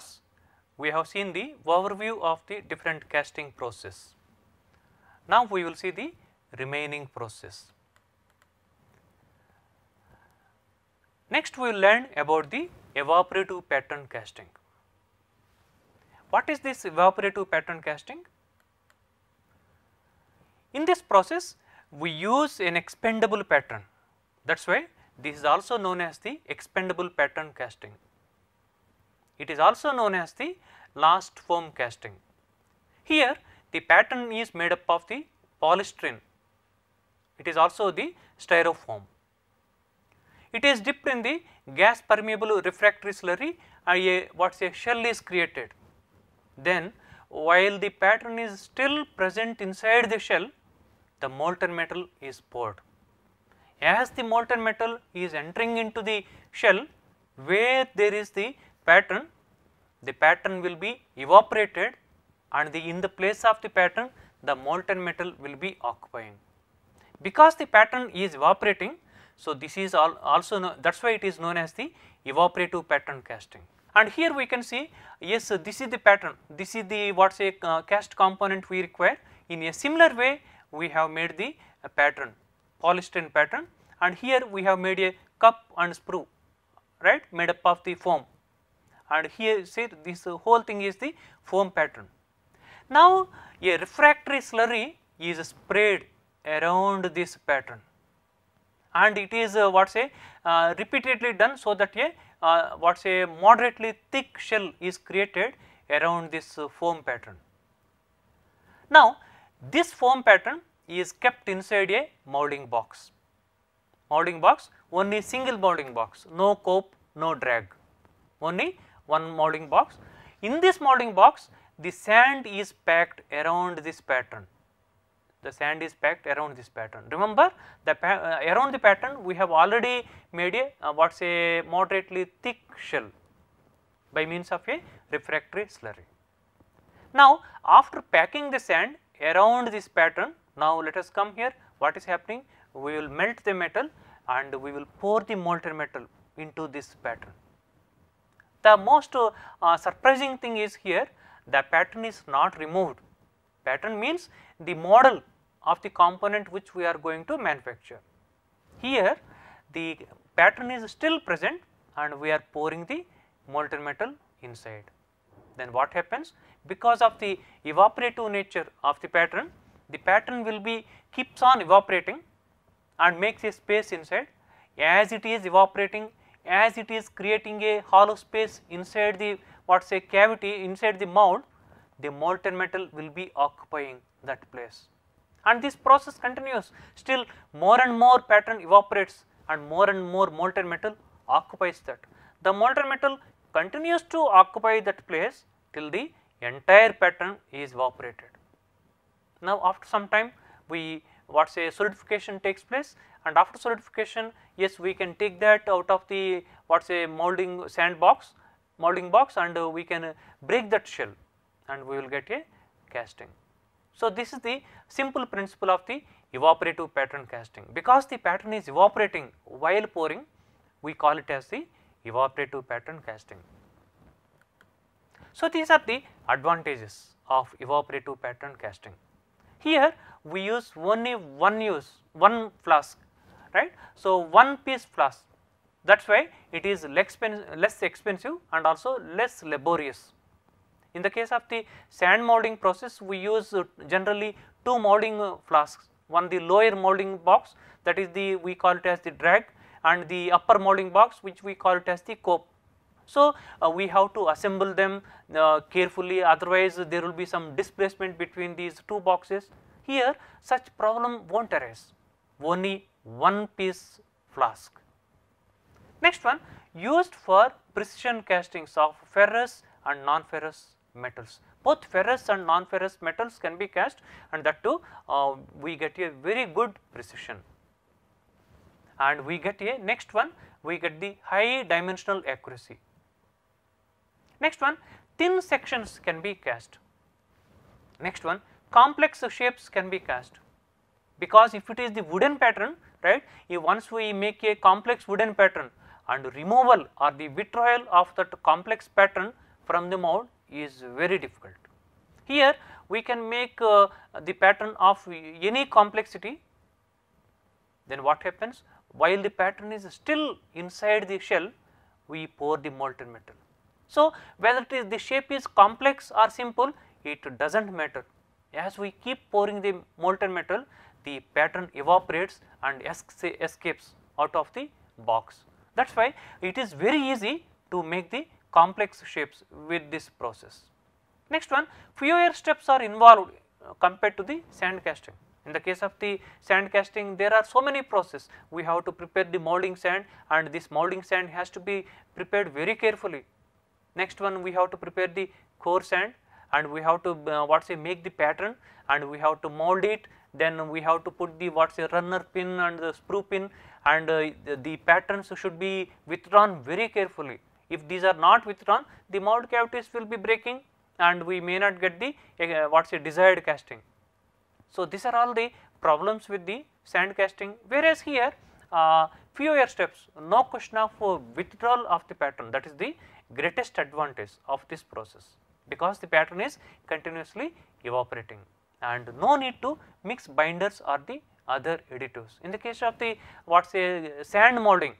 class we have seen the overview of the different casting process. Now we will see the remaining process. Next we will learn about the evaporative pattern casting. What is this evaporative pattern casting? In this process we use an expendable pattern that is why this is also known as the expendable pattern casting. It is also known as the last foam casting. Here the pattern is made up of the polystyrene. It is also the styrofoam. It is dipped in the gas permeable refractory slurry and uh, a what is a shell is created. Then while the pattern is still present inside the shell, the molten metal is poured. As the molten metal is entering into the shell, where there is the pattern, the pattern will be evaporated and the in the place of the pattern the molten metal will be occupying. Because the pattern is evaporating, so this is all also that is why it is known as the evaporative pattern casting. And here we can see yes this is the pattern, this is the what say uh, cast component we require. In a similar way we have made the uh, pattern, polystyrene pattern and here we have made a cup and sprue right made up of the foam and here see this whole thing is the foam pattern. Now, a refractory slurry is spread around this pattern and it is uh, what say uh, repeatedly done so that a uh, what say moderately thick shell is created around this uh, foam pattern. Now, this foam pattern is kept inside a molding box, molding box only single molding box, no cope, no drag, only one molding box. In this molding box the sand is packed around this pattern, the sand is packed around this pattern. Remember the uh, around the pattern we have already made a uh, what is a moderately thick shell by means of a refractory slurry. Now after packing the sand around this pattern now let us come here what is happening we will melt the metal and we will pour the molten metal into this pattern. The most uh, surprising thing is here the pattern is not removed. Pattern means the model of the component which we are going to manufacture. Here the pattern is still present and we are pouring the molten metal inside. Then what happens? Because of the evaporative nature of the pattern, the pattern will be keeps on evaporating and makes a space inside. As it is evaporating, as it is creating a hollow space inside the what say cavity inside the mold, the molten metal will be occupying that place. And this process continues still more and more pattern evaporates and more and more molten metal occupies that. The molten metal continues to occupy that place till the entire pattern is evaporated. Now, after some time we what say solidification takes place and after solidification yes we can take that out of the what say molding sand box molding box and uh, we can uh, break that shell and we will get a casting. So, this is the simple principle of the evaporative pattern casting because the pattern is evaporating while pouring we call it as the evaporative pattern casting. So, these are the advantages of evaporative pattern casting. Here we use only one use one flask right. So, one piece flask that is why it is less expensive and also less laborious. In the case of the sand molding process we use uh, generally two molding uh, flasks one the lower molding box that is the we call it as the drag and the upper molding box which we call it as the cope. So, uh, we have to assemble them uh, carefully otherwise there will be some displacement between these two boxes. Here such problem will not arise only one piece flask. Next one used for precision castings of ferrous and non-ferrous metals. Both ferrous and non-ferrous metals can be cast and that too uh, we get a very good precision. And we get a next one we get the high dimensional accuracy. Next one thin sections can be cast. Next one complex shapes can be cast because if it is the wooden pattern right. If once we make a complex wooden pattern and removal or the withdrawal of that complex pattern from the mold is very difficult. Here we can make uh, the pattern of any complexity then what happens while the pattern is still inside the shell we pour the molten metal. So, whether it is the shape is complex or simple it does not matter as we keep pouring the molten metal the pattern evaporates and escapes out of the box. That is why it is very easy to make the complex shapes with this process. Next one fewer steps are involved uh, compared to the sand casting. In the case of the sand casting there are so many process we have to prepare the molding sand and this molding sand has to be prepared very carefully. Next one we have to prepare the core sand and we have to uh, what say make the pattern and we have to mold it then we have to put the what is a runner pin and the sprue pin and uh, the, the, patterns should be withdrawn very carefully. If these are not withdrawn the mold cavities will be breaking and we may not get the uh, what desired casting. So, these are all the problems with the sand casting whereas here uh, fewer steps no question of uh, withdrawal of the pattern that is the greatest advantage of this process because the pattern is continuously evaporating and no need to mix binders or the other additives. In the case of the what say sand molding,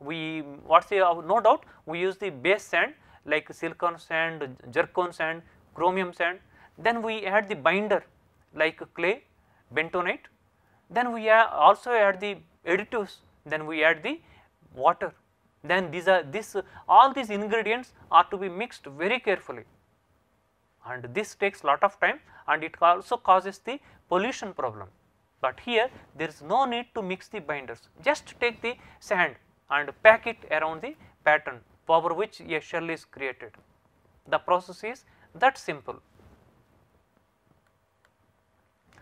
we what say uh, no doubt we use the base sand like silicon sand, zircon sand, chromium sand, then we add the binder like clay, bentonite, then we uh, also add the additives, then we add the water, then these are this all these ingredients are to be mixed very carefully and this takes lot of time and it also causes the pollution problem. But here there is no need to mix the binders, just take the sand and pack it around the pattern over which a shell is created. The process is that simple.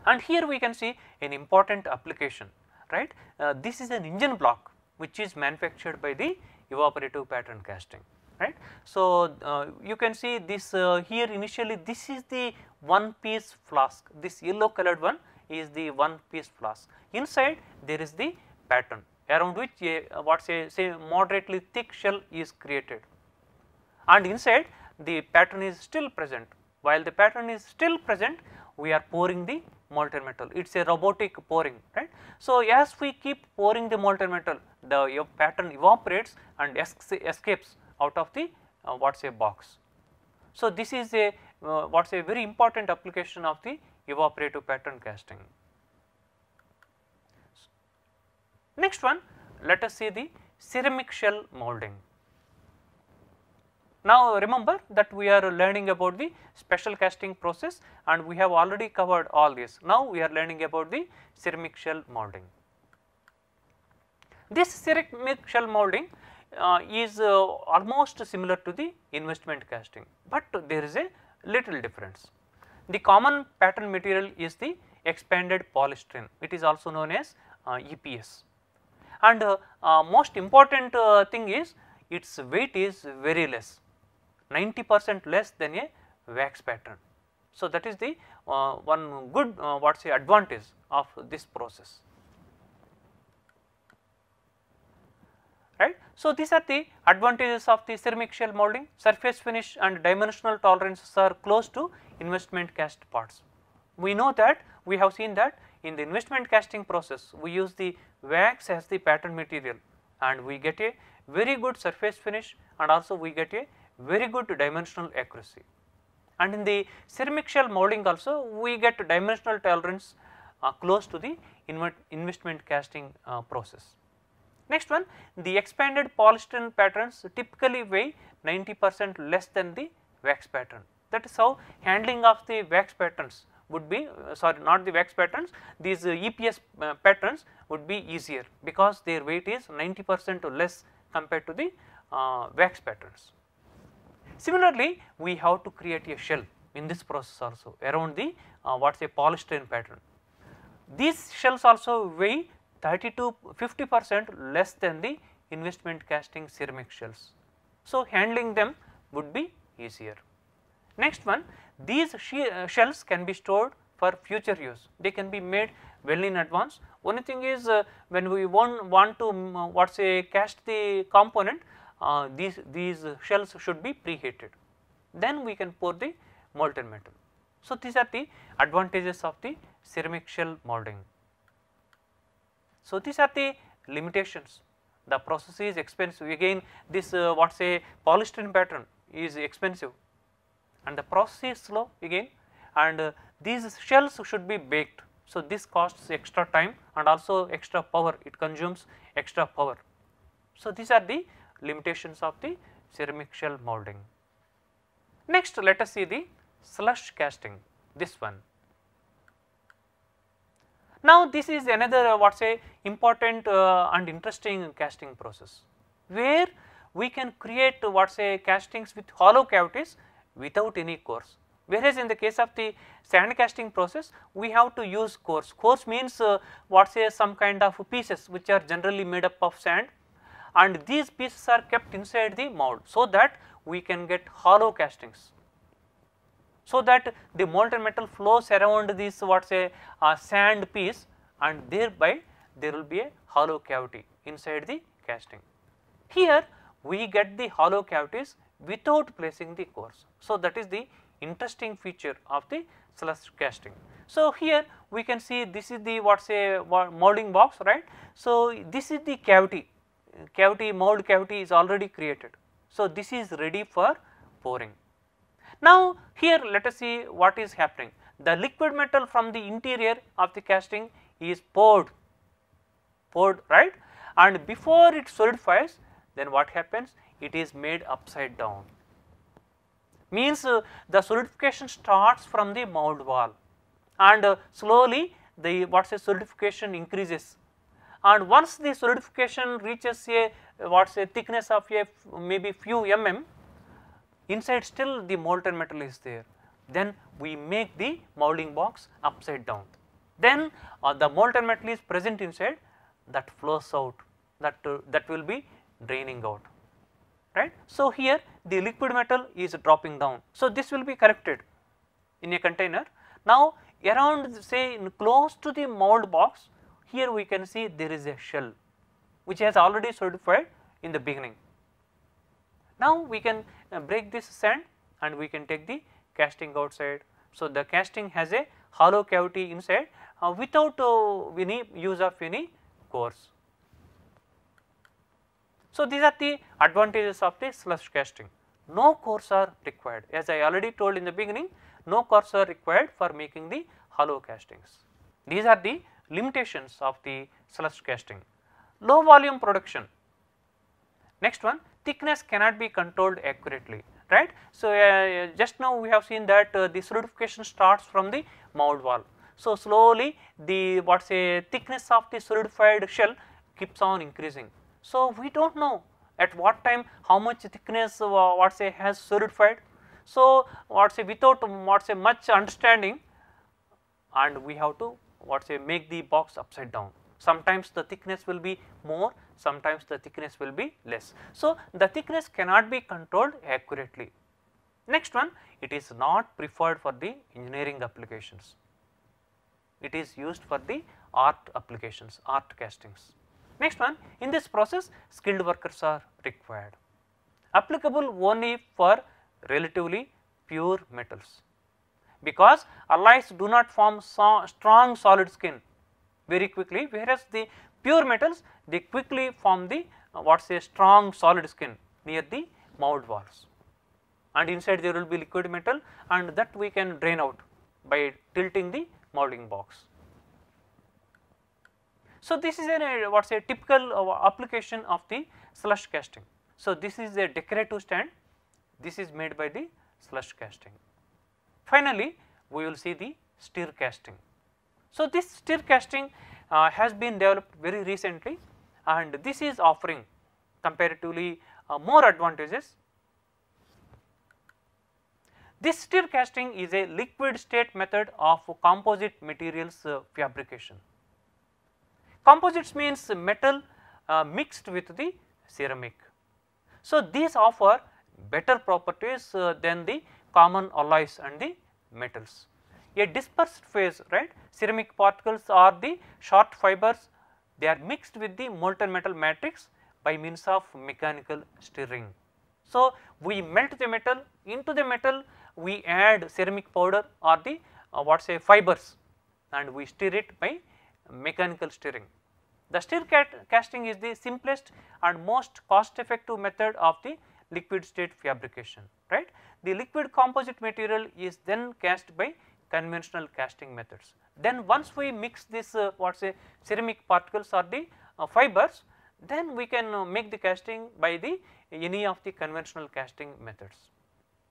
And here we can see an important application, right. Uh, this is an engine block which is manufactured by the evaporative pattern casting right. So, uh, you can see this uh, here initially this is the one piece flask this yellow colored one is the one piece flask inside there is the pattern around which a, uh, what say say moderately thick shell is created and inside the pattern is still present while the pattern is still present we are pouring the molten metal it is a robotic pouring right. So, as we keep pouring the molten metal the pattern evaporates and escapes out of the uh, what is a box. So, this is a uh, what is a very important application of the evaporative pattern casting. Next one let us see the ceramic shell molding. Now remember that we are learning about the special casting process and we have already covered all this. Now we are learning about the ceramic shell molding. This ceramic shell molding uh, is uh, almost similar to the investment casting, but there is a little difference. The common pattern material is the expanded polystyrene, it is also known as uh, EPS. And most important thing is its weight is very less, 90 percent less than a wax pattern. So, that is the uh, one good uh, what say advantage of this process. So, these are the advantages of the ceramic shell molding surface finish and dimensional tolerances are close to investment cast parts. We know that we have seen that in the investment casting process we use the wax as the pattern material and we get a very good surface finish and also we get a very good dimensional accuracy. And in the ceramic shell molding also we get dimensional tolerance uh, close to the investment casting uh, process. Next one the expanded polystyrene patterns typically weigh 90 percent less than the wax pattern. That is how handling of the wax patterns would be uh, sorry not the wax patterns these uh, EPS uh, patterns would be easier because their weight is 90 percent or less compared to the uh, wax patterns. Similarly, we have to create a shell in this process also around the uh, what is a polystyrene pattern. These shells also weigh 30 to 50 percent less than the investment casting ceramic shells. So, handling them would be easier. Next one, these she, uh, shells can be stored for future use, they can be made well in advance. Only thing is uh, when we want, want to mm, uh, what say cast the component, uh, these, these shells should be preheated, then we can pour the molten metal. So, these are the advantages of the ceramic shell molding. So, these are the limitations the process is expensive again this uh, what say polystyrene pattern is expensive and the process is slow again and uh, these shells should be baked. So, this costs extra time and also extra power it consumes extra power. So, these are the limitations of the ceramic shell molding. Next let us see the slush casting this one now, this is another uh, what say important uh, and interesting casting process, where we can create uh, what say castings with hollow cavities without any cores. Whereas, in the case of the sand casting process, we have to use cores. Cores means uh, what say some kind of pieces which are generally made up of sand and these pieces are kept inside the mold. So, that we can get hollow castings so that the molten metal flows around this what say uh, sand piece and thereby there will be a hollow cavity inside the casting. Here we get the hollow cavities without placing the cores. So, that is the interesting feature of the slush casting. So, here we can see this is the what say molding box right. So, this is the cavity, cavity mold cavity is already created. So, this is ready for pouring. Now, here let us see what is happening. The liquid metal from the interior of the casting is poured, poured right and before it solidifies then what happens? It is made upside down. Means uh, the solidification starts from the mould wall and uh, slowly the what is solidification increases and once the solidification reaches a what is say thickness of a maybe few mm inside still the molten metal is there. Then we make the molding box upside down. Then uh, the molten metal is present inside that flows out that, uh, that will be draining out right. So, here the liquid metal is dropping down. So, this will be corrected in a container. Now, around say close to the mold box here we can see there is a shell which has already solidified in the beginning. Now we can uh, break this sand and we can take the casting outside. So, the casting has a hollow cavity inside uh, without uh, any use of any cores. So, these are the advantages of the slush casting. No cores are required as I already told in the beginning no cores are required for making the hollow castings. These are the limitations of the slush casting. Low volume production. Next one thickness cannot be controlled accurately right. So, uh, uh just now we have seen that uh, the solidification starts from the mould wall. So, slowly the what say thickness of the solidified shell keeps on increasing. So, we do not know at what time how much thickness uh, what say has solidified. So, what say without um, what say much understanding and we have to what say make the box upside down. Sometimes the thickness will be more, sometimes the thickness will be less. So, the thickness cannot be controlled accurately. Next one, it is not preferred for the engineering applications. It is used for the art applications, art castings. Next one, in this process skilled workers are required, applicable only for relatively pure metals because alloys do not form so strong solid skin very quickly whereas the pure metals they quickly form the uh, what is a strong solid skin near the mould walls and inside there will be liquid metal and that we can drain out by tilting the moulding box. So, this is a uh, what is a typical uh, application of the slush casting. So, this is a decorative stand this is made by the slush casting. Finally, we will see the stir casting. So, this stir casting uh, has been developed very recently and this is offering comparatively uh, more advantages. This stir casting is a liquid state method of composite materials uh, fabrication. Composites means metal uh, mixed with the ceramic. So, these offer better properties uh, than the common alloys and the metals a dispersed phase right ceramic particles are the short fibers they are mixed with the molten metal matrix by means of mechanical stirring. So, we melt the metal into the metal we add ceramic powder or the uh, what say fibers and we stir it by mechanical stirring. The stir casting is the simplest and most cost effective method of the liquid state fabrication right. The liquid composite material is then cast by conventional casting methods. Then once we mix this uh, what say ceramic particles or the uh, fibers, then we can uh, make the casting by the any of the conventional casting methods.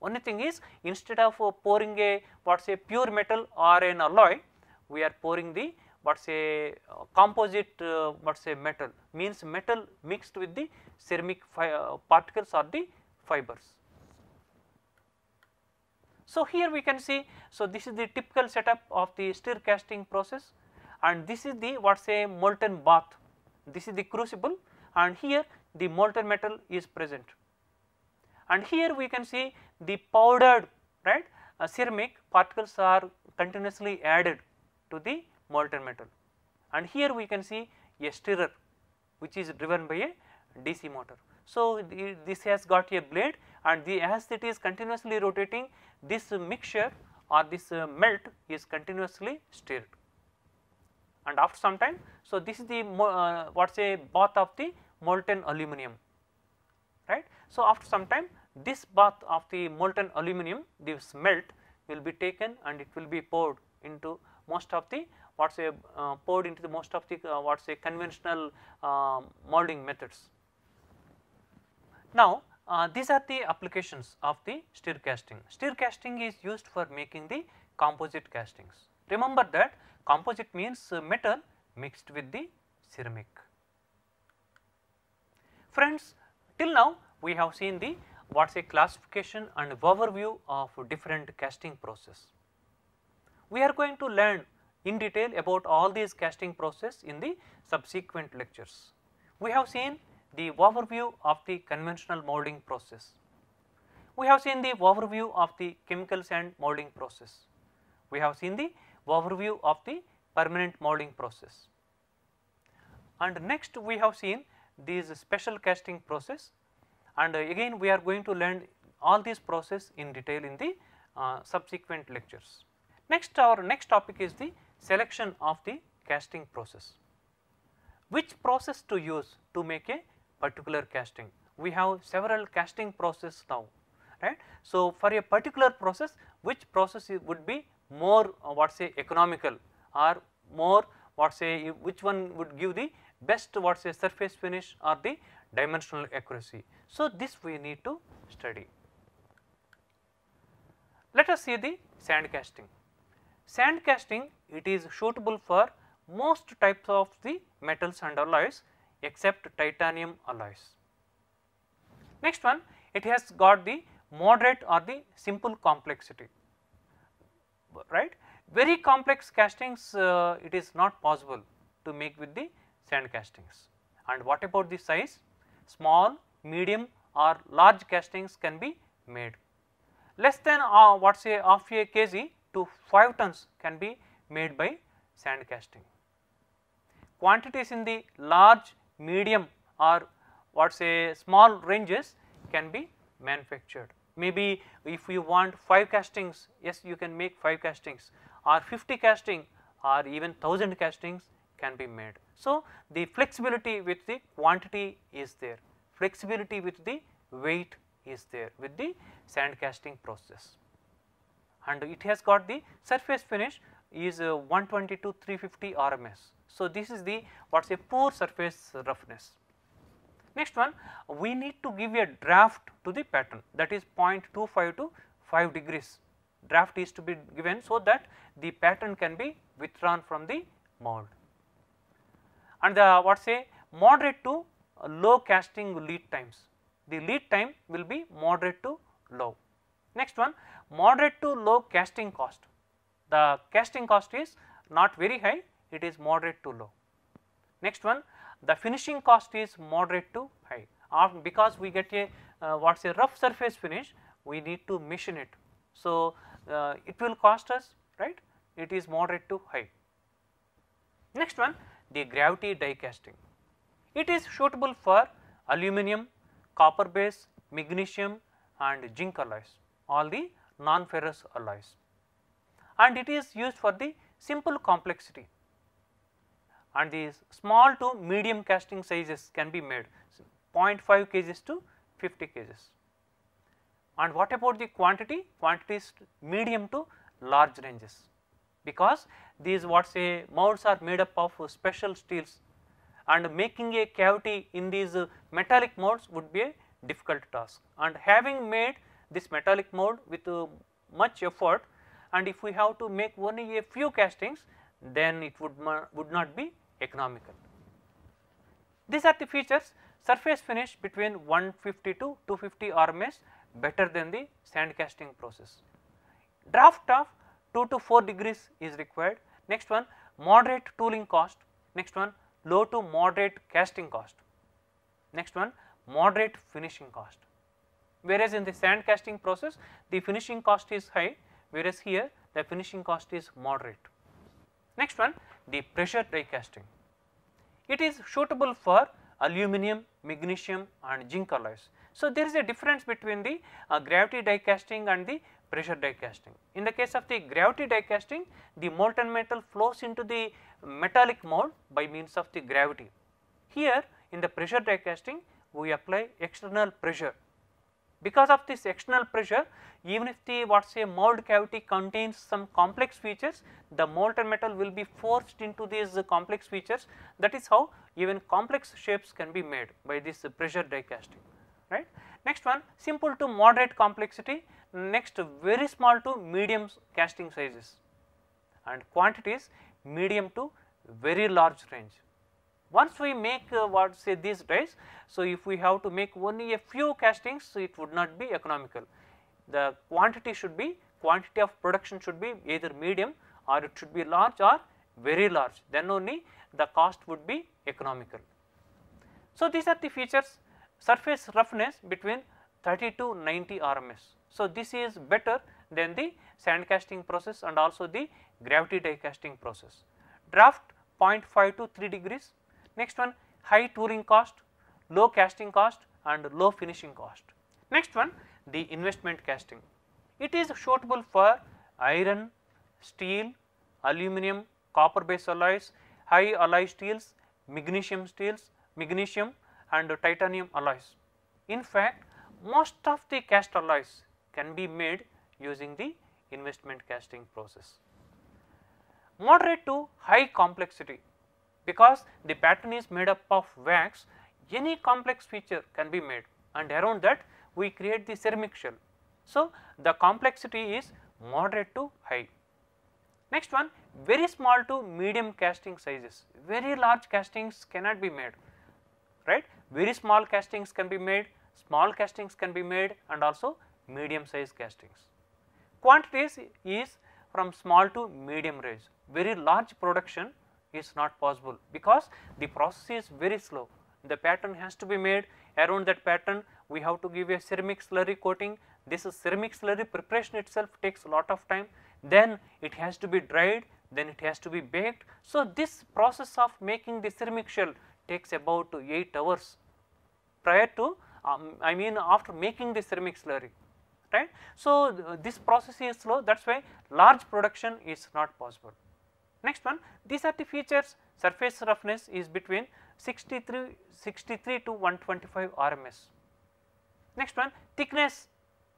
Only thing is instead of uh, pouring a what say pure metal or an alloy, we are pouring the what say uh, composite uh, what say metal means metal mixed with the ceramic particles or the fibers. So, here we can see, so this is the typical setup of the stir casting process and this is the what say molten bath, this is the crucible and here the molten metal is present. And here we can see the powdered right uh, ceramic particles are continuously added to the molten metal and here we can see a stirrer which is driven by a DC motor. So, this has got a blade and the, as it is continuously rotating this mixture or this uh, melt is continuously stirred and after some time. So, this is the uh, what say bath of the molten aluminum right. So, after some time this bath of the molten aluminum this melt will be taken and it will be poured into most of the what say uh, poured into the most of the uh, what say conventional uh, molding methods. Now, uh, these are the applications of the stir casting. Stir casting is used for making the composite castings. Remember that composite means uh, metal mixed with the ceramic. Friends, till now we have seen the what is a classification and overview of different casting process. We are going to learn in detail about all these casting process in the subsequent lectures. We have seen the overview of the conventional molding process. We have seen the overview of the chemicals and molding process. We have seen the overview of the permanent molding process. And next we have seen these special casting process and again we are going to learn all these process in detail in the uh, subsequent lectures. Next our next topic is the selection of the casting process. Which process to use to make a particular casting. We have several casting process now, right. So, for a particular process which process would be more uh, what say economical or more what say which one would give the best what say surface finish or the dimensional accuracy. So, this we need to study. Let us see the sand casting. Sand casting it is suitable for most types of the metals and alloys except titanium alloys. Next one it has got the moderate or the simple complexity right. Very complex castings uh, it is not possible to make with the sand castings and what about the size small, medium or large castings can be made. Less than uh, what say half a kg to 5 tons can be made by sand casting. Quantities in the large medium or what say small ranges can be manufactured. Maybe if you want 5 castings, yes you can make 5 castings or 50 casting or even 1000 castings can be made. So, the flexibility with the quantity is there, flexibility with the weight is there with the sand casting process and it has got the surface finish is uh, 120 to 350 RMS so, this is the what is a pore surface roughness. Next one we need to give a draft to the pattern that is 0.25 to 5 degrees draft is to be given so that the pattern can be withdrawn from the mold. And the what say moderate to low casting lead times the lead time will be moderate to low. Next one moderate to low casting cost the casting cost is not very high it is moderate to low. Next one the finishing cost is moderate to high because we get a uh, what is a rough surface finish we need to machine it. So, uh, it will cost us right it is moderate to high. Next one the gravity die casting it is suitable for aluminum, copper base, magnesium and zinc alloys all the non ferrous alloys and it is used for the simple complexity and these small to medium casting sizes can be made 0.5 kgs to 50 kgs. And what about the quantity? Quantity is medium to large ranges because these what say molds are made up of special steels and making a cavity in these metallic molds would be a difficult task. And having made this metallic mold with uh, much effort and if we have to make only a few castings then it would, would not be economical. These are the features surface finish between 150 to 250 RMS better than the sand casting process. Draft of 2 to 4 degrees is required. Next one moderate tooling cost, next one low to moderate casting cost, next one moderate finishing cost. Whereas in the sand casting process the finishing cost is high whereas here the finishing cost is moderate. Next one the pressure die casting. It is suitable for aluminum, magnesium and zinc alloys. So, there is a difference between the uh, gravity die casting and the pressure die casting. In the case of the gravity die casting, the molten metal flows into the metallic mold by means of the gravity. Here in the pressure die casting, we apply external pressure because of this external pressure even if the what say mold cavity contains some complex features the molten metal will be forced into these complex features that is how even complex shapes can be made by this pressure die casting right. Next one simple to moderate complexity next very small to medium casting sizes and quantities medium to very large range. Once we make uh, what say these dies so, if we have to make only a few castings, so it would not be economical. The quantity should be quantity of production should be either medium or it should be large or very large then only the cost would be economical. So, these are the features surface roughness between 30 to 90 RMS. So, this is better than the sand casting process and also the gravity die casting process. Draft 0.5 to 3 degrees. Next one high tooling cost low casting cost and low finishing cost. Next one the investment casting. It is suitable for iron, steel, aluminum, copper based alloys, high alloy steels, magnesium steels, magnesium and titanium alloys. In fact, most of the cast alloys can be made using the investment casting process. Moderate to high complexity because the pattern is made up of wax any complex feature can be made and around that we create the ceramic shell. So, the complexity is moderate to high. Next one very small to medium casting sizes, very large castings cannot be made, right. Very small castings can be made, small castings can be made and also medium size castings. Quantities is from small to medium range, very large production is not possible because the process is very slow the pattern has to be made around that pattern we have to give a ceramic slurry coating this ceramic slurry preparation itself takes a lot of time then it has to be dried then it has to be baked so this process of making the ceramic shell takes about 8 hours prior to um, I mean after making the ceramic slurry right. So, th uh, this process is slow that is why large production is not possible. Next one these are the features surface roughness is between 63, 63 to 125 RMS. Next one thickness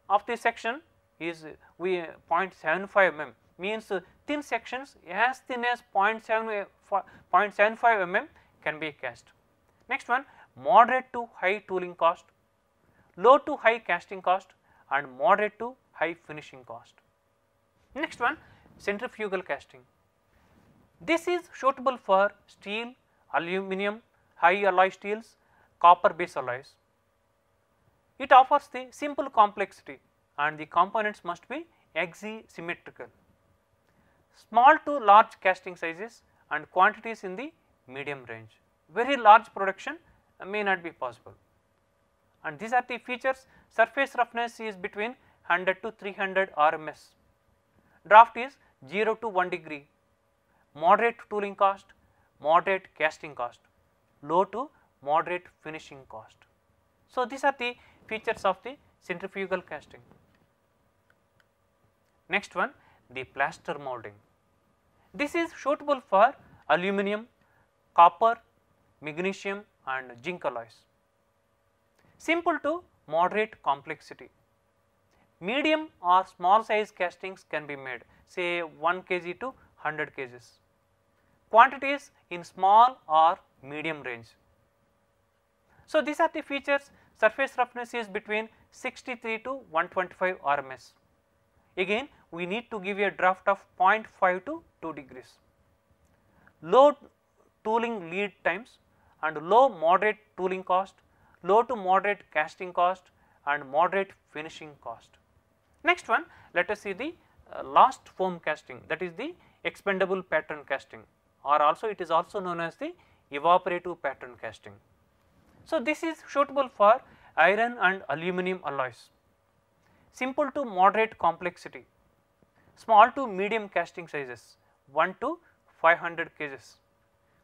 of the section is we 0.75 mm means uh, thin sections as thin as 0.75 mm can be cast. Next one moderate to high tooling cost, low to high casting cost and moderate to high finishing cost. Next one centrifugal casting. This is suitable for steel, aluminum, high alloy steels, copper base alloys. It offers the simple complexity and the components must be axisymmetrical. Small to large casting sizes and quantities in the medium range. Very large production may not be possible. And these are the features surface roughness is between 100 to 300 RMS. Draft is 0 to 1 degree, moderate tooling cost, moderate casting cost low to moderate finishing cost. So, these are the features of the centrifugal casting. Next one the plaster molding. This is suitable for aluminum, copper, magnesium and zinc alloys. Simple to moderate complexity. Medium or small size castings can be made say 1 kg to 100 kgs. Quantities in small or medium range. So, these are the features surface roughness is between 63 to 125 RMS. Again we need to give a draft of 0.5 to 2 degrees. Low tooling lead times and low moderate tooling cost, low to moderate casting cost and moderate finishing cost. Next one let us see the uh, last foam casting that is the expendable pattern casting or also it is also known as the evaporative pattern casting. So, this is suitable for iron and aluminum alloys, simple to moderate complexity, small to medium casting sizes 1 to 500 cases,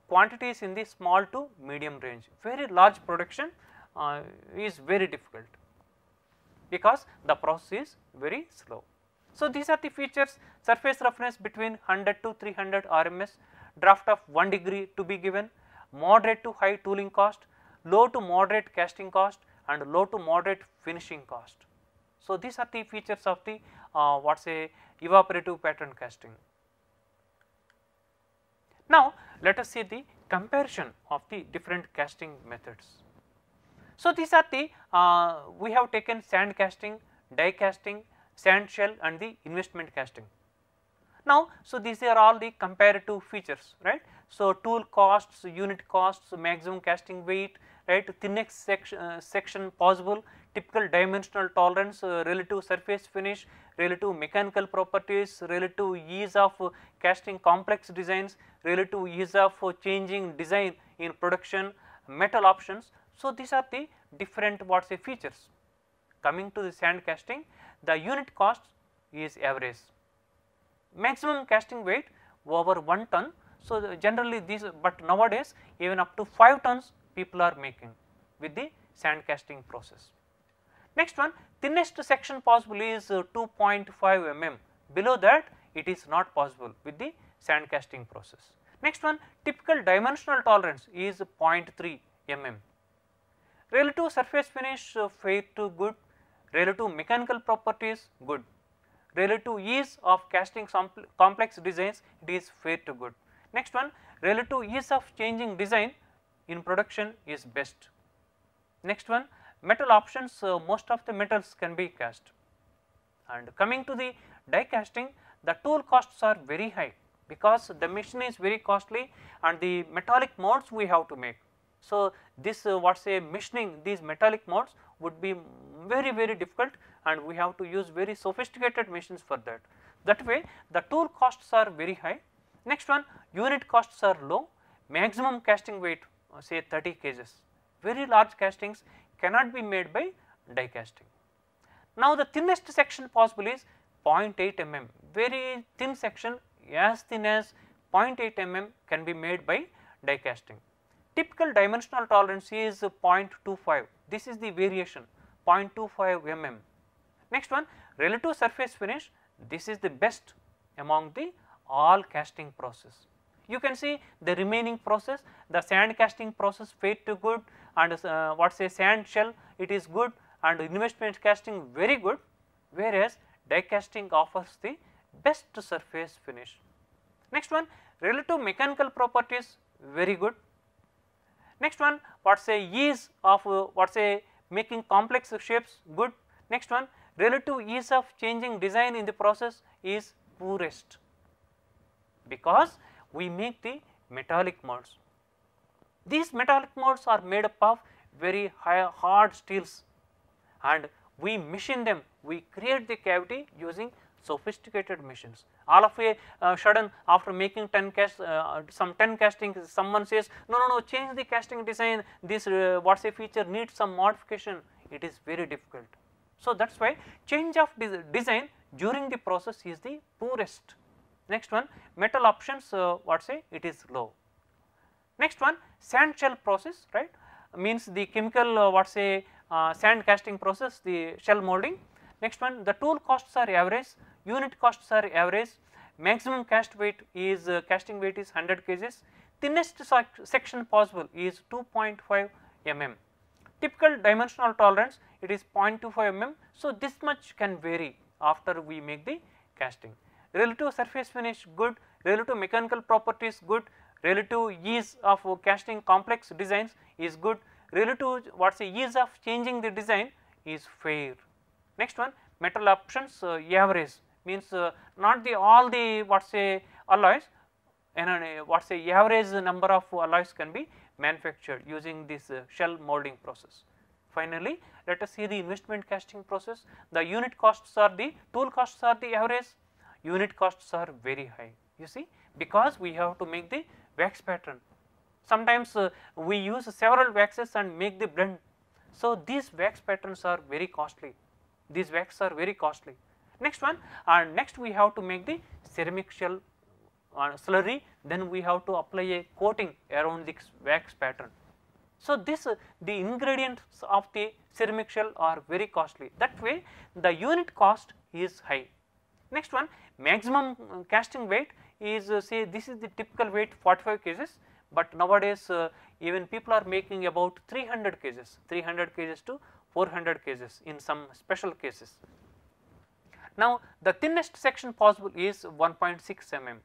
quantities in the small to medium range, very large production uh, is very difficult because the process is very slow. So, these are the features surface roughness between 100 to 300 RMS, draft of 1 degree to be given, moderate to high tooling cost, low to moderate casting cost and low to moderate finishing cost. So, these are the features of the uh, what say evaporative pattern casting. Now, let us see the comparison of the different casting methods. So, these are the uh, we have taken sand casting, die casting, sand shell and the investment casting. Now, so these are all the comparative features right. So, tool costs, unit costs, maximum casting weight, right, thinnest section, uh, section possible, typical dimensional tolerance, uh, relative surface finish, relative mechanical properties, relative ease of uh, casting complex designs, relative ease of uh, changing design in production, metal options. So, these are the different what say features. Coming to the sand casting, the unit cost is average. Maximum casting weight over 1 ton so, generally these, but nowadays even up to 5 tons people are making with the sand casting process. Next one thinnest section possible is uh, 2.5 mm below that it is not possible with the sand casting process. Next one typical dimensional tolerance is 0.3 mm. Relative surface finish uh, fair to good, relative mechanical properties good, relative ease of casting complex designs it is fair to good. Next one relative ease of changing design in production is best. Next one metal options uh, most of the metals can be cast and coming to the die casting the tool costs are very high because the machine is very costly and the metallic molds we have to make. So, this uh, what say machining these metallic molds would be very very difficult and we have to use very sophisticated machines for that. That way the tool costs are very high. Next one unit costs are low, maximum casting weight uh, say 30 cases, Very large castings cannot be made by die casting. Now, the thinnest section possible is 0.8 mm, very thin section as thin as 0.8 mm can be made by die casting. Typical dimensional tolerance is 0.25, this is the variation 0.25 mm. Next one relative surface finish, this is the best among the all casting process. You can see the remaining process, the sand casting process fade to good and uh, what say sand shell it is good and investment casting very good, whereas die casting offers the best surface finish. Next one relative mechanical properties very good. Next one what say ease of uh, what say making complex shapes good. Next one relative ease of changing design in the process is poorest because we make the metallic molds. These metallic molds are made up of very high hard steels and we machine them, we create the cavity using sophisticated machines. All of a uh, sudden after making 10 cast, uh, some 10 casting someone says no, no, no change the casting design this uh, what is a feature needs some modification it is very difficult. So, that is why change of design during the process is the poorest Next one metal options uh, what say it is low. Next one sand shell process right means the chemical uh, what say uh, sand casting process the shell molding. Next one the tool costs are average, unit costs are average, maximum cast weight is uh, casting weight is 100 kgs, thinnest section possible is 2.5 mm. Typical dimensional tolerance it is 0.25 mm. So, this much can vary after we make the casting relative surface finish good, relative mechanical properties good, relative ease of casting complex designs is good, relative what is ease of changing the design is fair. Next one metal options uh, average means uh, not the all the what say alloys and uh, what say average number of alloys can be manufactured using this uh, shell molding process. Finally, let us see the investment casting process. The unit costs are the tool costs are the average unit costs are very high you see because we have to make the wax pattern. Sometimes uh, we use several waxes and make the blend. So, these wax patterns are very costly, these waxes are very costly. Next one and next we have to make the ceramic shell uh, slurry then we have to apply a coating around the wax pattern. So, this uh, the ingredients of the ceramic shell are very costly that way the unit cost is high. Next one maximum casting weight is uh, say this is the typical weight 45 kgs, but nowadays uh, even people are making about 300 kgs, 300 kgs to 400 kgs in some special cases. Now, the thinnest section possible is 1.6 mm.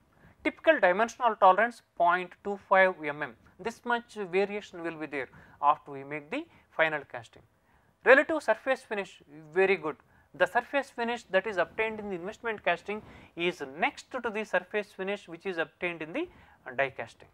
Typical dimensional tolerance 0.25 mm. This much variation will be there after we make the final casting. Relative surface finish very good the surface finish that is obtained in the investment casting is next to the surface finish which is obtained in the die casting.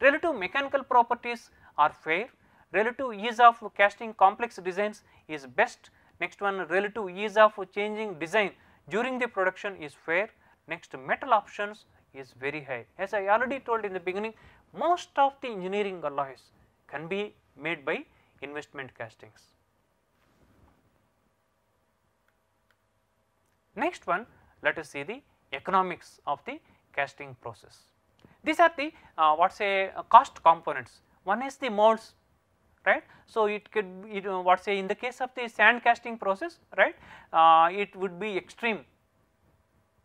Relative mechanical properties are fair, relative ease of casting complex designs is best, next one relative ease of changing design during the production is fair, next metal options is very high. As I already told in the beginning, most of the engineering alloys can be made by investment castings. Next one let us see the economics of the casting process. These are the uh, what say uh, cost components. One is the molds, right? So it could you know, what say in the case of the sand casting process, right? Uh, it would be extreme,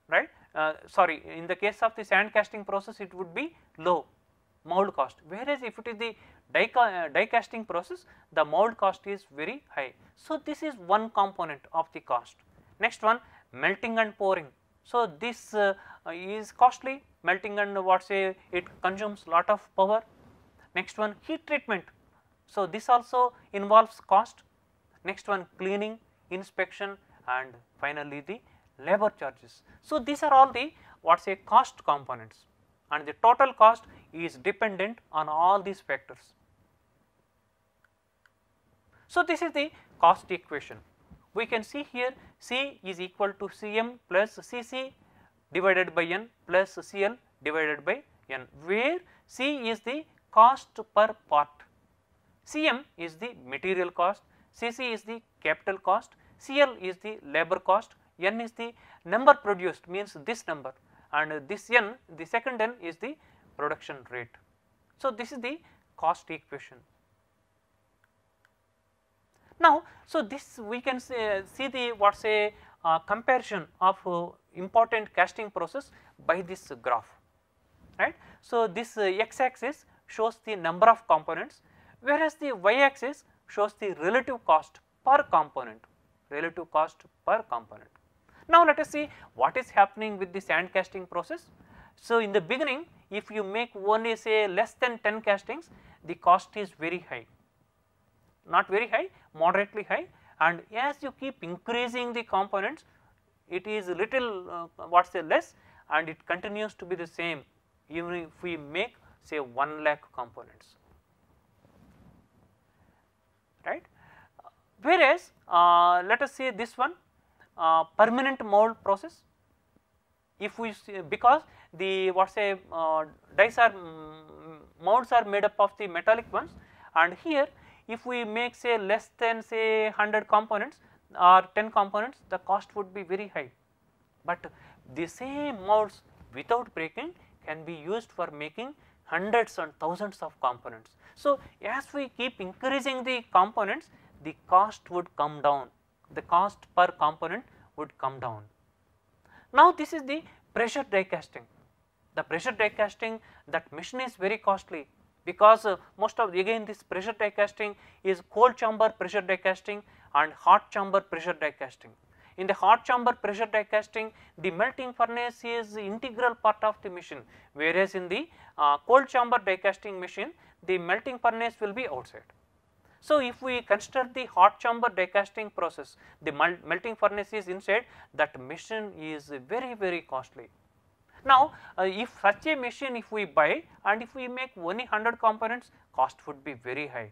right? Uh, sorry, in the case of the sand casting process, it would be low mold cost. Whereas if it is the die, uh, die casting process, the mold cost is very high. So this is one component of the cost. Next one melting and pouring. So, this uh, is costly melting and what say it consumes lot of power. Next one heat treatment. So, this also involves cost. Next one cleaning, inspection and finally, the labor charges. So, these are all the what say cost components and the total cost is dependent on all these factors. So, this is the cost equation we can see here C is equal to Cm plus Cc divided by N plus Cl divided by N, where C is the cost per pot, Cm is the material cost, Cc is the capital cost, Cl is the labor cost, N is the number produced means this number and this N, the second N is the production rate. So, this is the cost equation. Now, so this we can say, see the what say uh, comparison of uh, important casting process by this graph, right. So, this uh, x axis shows the number of components whereas the y axis shows the relative cost per component, relative cost per component. Now, let us see what is happening with the sand casting process. So, in the beginning if you make only say less than 10 castings the cost is very high, not very high moderately high and as you keep increasing the components it is little uh, what say less and it continues to be the same even if we make say 1 lakh components right. Whereas, uh, let us say this one uh, permanent mold process if we see because the what say uh, dies are mm, molds are made up of the metallic ones and here if we make say less than say 100 components or 10 components the cost would be very high. But the same modes without breaking can be used for making hundreds and thousands of components. So, as we keep increasing the components the cost would come down, the cost per component would come down. Now, this is the pressure die casting. The pressure die casting that machine is very costly because uh, most of again this pressure die casting is cold chamber pressure die casting and hot chamber pressure die casting. In the hot chamber pressure die casting the melting furnace is integral part of the machine whereas in the uh, cold chamber die casting machine the melting furnace will be outside. So, if we consider the hot chamber die casting process the melting furnace is inside that machine is very very costly. Now, uh, if such a machine if we buy and if we make only 100 components cost would be very high.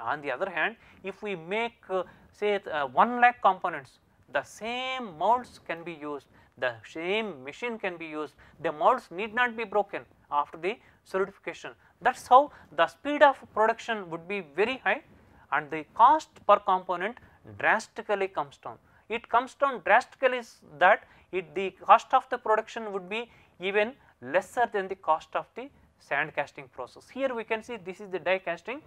On the other hand, if we make uh, say uh, 1 lakh components the same molds can be used, the same machine can be used, the molds need not be broken after the solidification. That is how the speed of production would be very high and the cost per component drastically comes down. It comes down drastically is that it the cost of the production would be even lesser than the cost of the sand casting process. Here we can see this is the die casting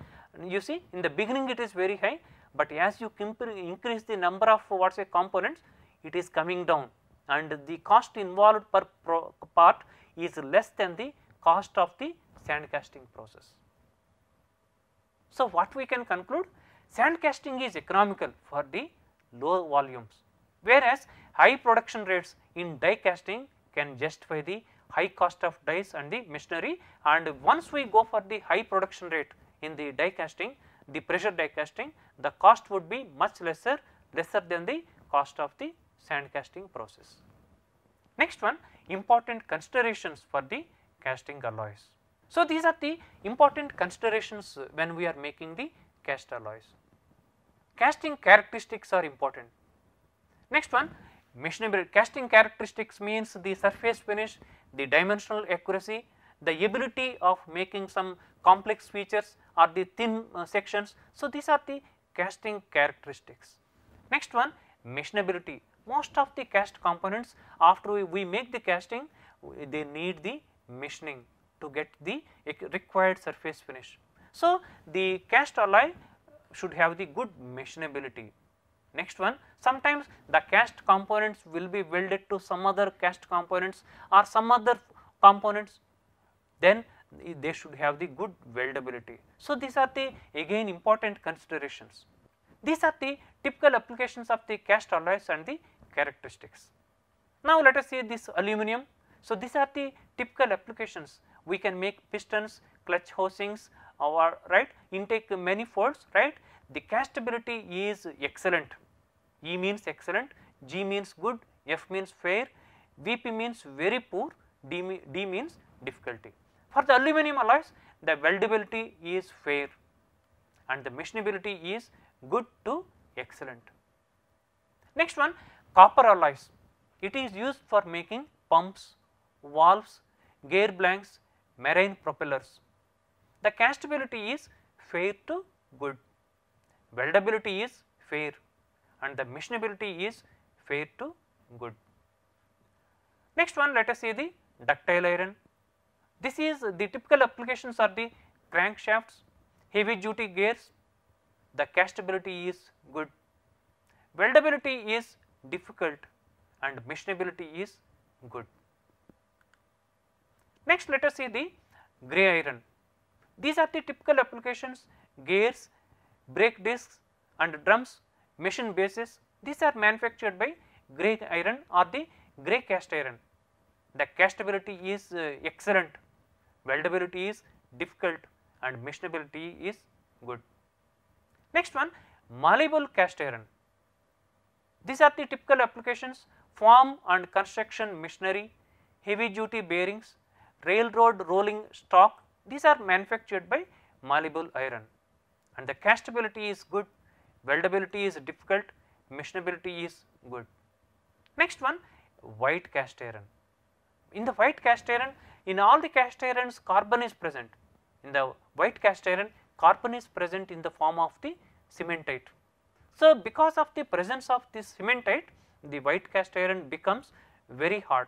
you see in the beginning it is very high, but as you increase the number of what say components it is coming down and the cost involved per part is less than the cost of the sand casting process. So, what we can conclude sand casting is economical for the low volumes whereas high production rates in die casting can justify the high cost of dies and the machinery and once we go for the high production rate in the die casting the pressure die casting the cost would be much lesser lesser than the cost of the sand casting process. Next one important considerations for the casting alloys. So, these are the important considerations when we are making the cast alloys. Casting characteristics are important. Next one Machinable casting characteristics means the surface finish, the dimensional accuracy, the ability of making some complex features or the thin uh, sections. So, these are the casting characteristics. Next one machinability. Most of the cast components after we, we make the casting they need the machining to get the required surface finish. So, the cast alloy should have the good machinability. Next one sometimes the cast components will be welded to some other cast components or some other components then they should have the good weldability. So, these are the again important considerations. These are the typical applications of the cast alloys and the characteristics. Now, let us see this aluminum. So, these are the typical applications we can make pistons, clutch housings our right intake manifolds right the castability is excellent. E means excellent, G means good, F means fair, VP means very poor, D, D means difficulty. For the aluminum alloys, the weldability is fair and the machinability is good to excellent. Next one, copper alloys. It is used for making pumps, valves, gear blanks, marine propellers. The castability is fair to good weldability is fair and the machinability is fair to good. Next one let us see the ductile iron. This is the typical applications are the crankshafts, heavy duty gears, the castability is good, weldability is difficult and machinability is good. Next let us see the grey iron. These are the typical applications gears, brake discs and drums, machine bases these are manufactured by grey iron or the grey cast iron. The castability is uh, excellent, weldability is difficult and machinability is good. Next one malleable cast iron. These are the typical applications farm and construction machinery, heavy duty bearings, railroad rolling stock these are manufactured by malleable iron and the castability is good, weldability is difficult, machinability is good. Next one white cast iron. In the white cast iron, in all the cast irons carbon is present. In the white cast iron carbon is present in the form of the cementite. So, because of the presence of this cementite the white cast iron becomes very hard.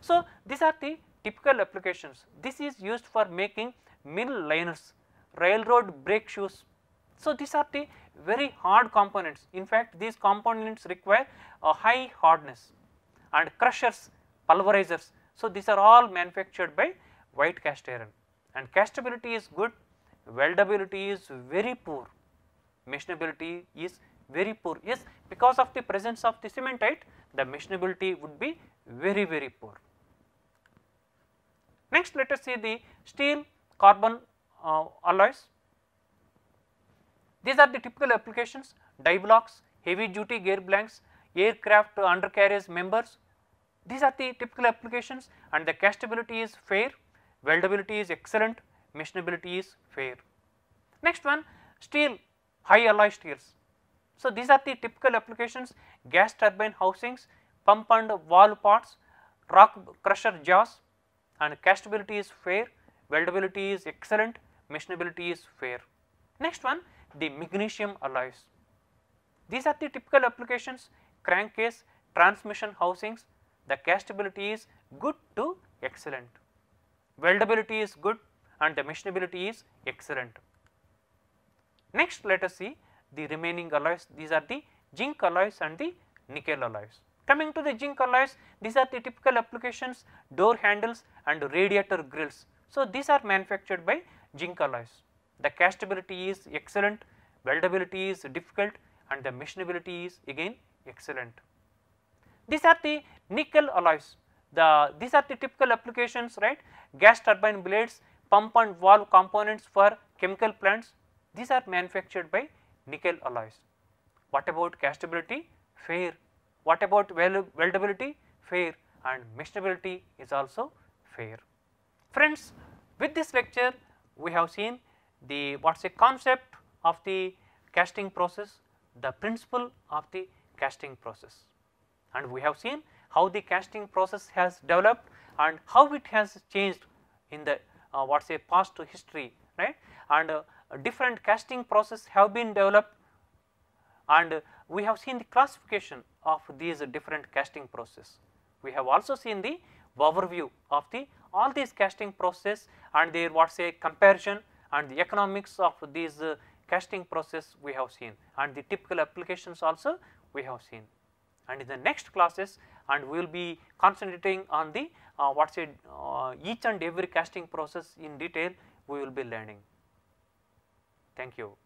So, these are the typical applications. This is used for making mill liners, railroad brake shoes, so, these are the very hard components in fact these components require a high hardness and crushers, pulverizers. So, these are all manufactured by white cast iron and castability is good, weldability is very poor, machinability is very poor. Yes, because of the presence of the cementite the machinability would be very very poor. Next let us see the steel carbon uh, alloys these are the typical applications die blocks, heavy duty gear blanks, aircraft undercarriage members. These are the typical applications and the castability is fair, weldability is excellent, machinability is fair. Next one steel high alloy steels. So, these are the typical applications gas turbine housings, pump and valve parts, rock crusher jaws and castability is fair, weldability is excellent, machinability is fair. Next one the magnesium alloys. These are the typical applications crankcase, transmission housings, the castability is good to excellent, weldability is good and the machinability is excellent. Next let us see the remaining alloys, these are the zinc alloys and the nickel alloys. Coming to the zinc alloys, these are the typical applications door handles and radiator grills. So, these are manufactured by zinc alloys the castability is excellent, weldability is difficult and the machinability is again excellent. These are the nickel alloys, the these are the typical applications right, gas turbine blades, pump and valve components for chemical plants, these are manufactured by nickel alloys. What about castability? Fair. What about weldability? Fair and machinability is also fair. Friends, with this lecture we have seen the what is a concept of the casting process, the principle of the casting process. And we have seen how the casting process has developed and how it has changed in the uh, what is a past history right and uh, different casting process have been developed and uh, we have seen the classification of these different casting process. We have also seen the overview of the all these casting process and their what is a comparison and the economics of these uh, casting process we have seen and the typical applications also we have seen. And in the next classes and we will be concentrating on the uh, it, uh, each and every casting process in detail we will be learning. Thank you.